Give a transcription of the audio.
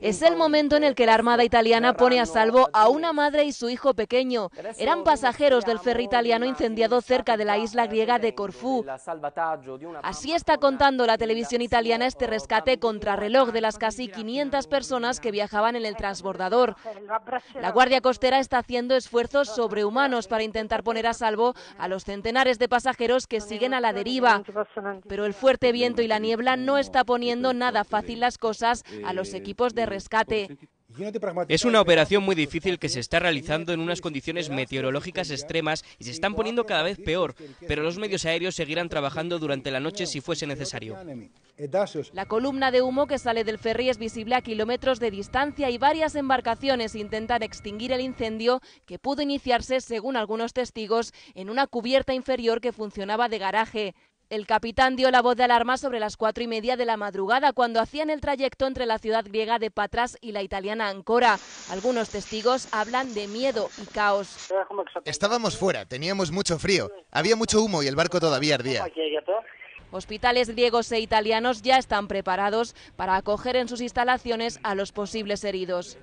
Es el momento en el que la Armada italiana pone a salvo a una madre y su hijo pequeño. Eran pasajeros del ferry italiano incendiado cerca de la isla griega de Corfú. Así está contando la televisión italiana este rescate contrarreloj de las casi 500 personas que viajaban en el transbordador. La Guardia Costera está haciendo esfuerzos sobrehumanos para intentar poner a salvo a los centenares de pasajeros que siguen a la deriva. Pero el fuerte viento y la niebla no está poniendo nada fácil las cosas a los eh, equipos de rescate. Es una operación muy difícil que se está realizando en unas condiciones meteorológicas extremas y se están poniendo cada vez peor, pero los medios aéreos seguirán trabajando durante la noche si fuese necesario. La columna de humo que sale del ferry es visible a kilómetros de distancia y varias embarcaciones intentan extinguir el incendio que pudo iniciarse, según algunos testigos, en una cubierta inferior que funcionaba de garaje. El capitán dio la voz de alarma sobre las cuatro y media de la madrugada cuando hacían el trayecto entre la ciudad griega de Patras y la italiana Ancora. Algunos testigos hablan de miedo y caos. Estábamos fuera, teníamos mucho frío, había mucho humo y el barco todavía ardía. Hospitales griegos e italianos ya están preparados para acoger en sus instalaciones a los posibles heridos.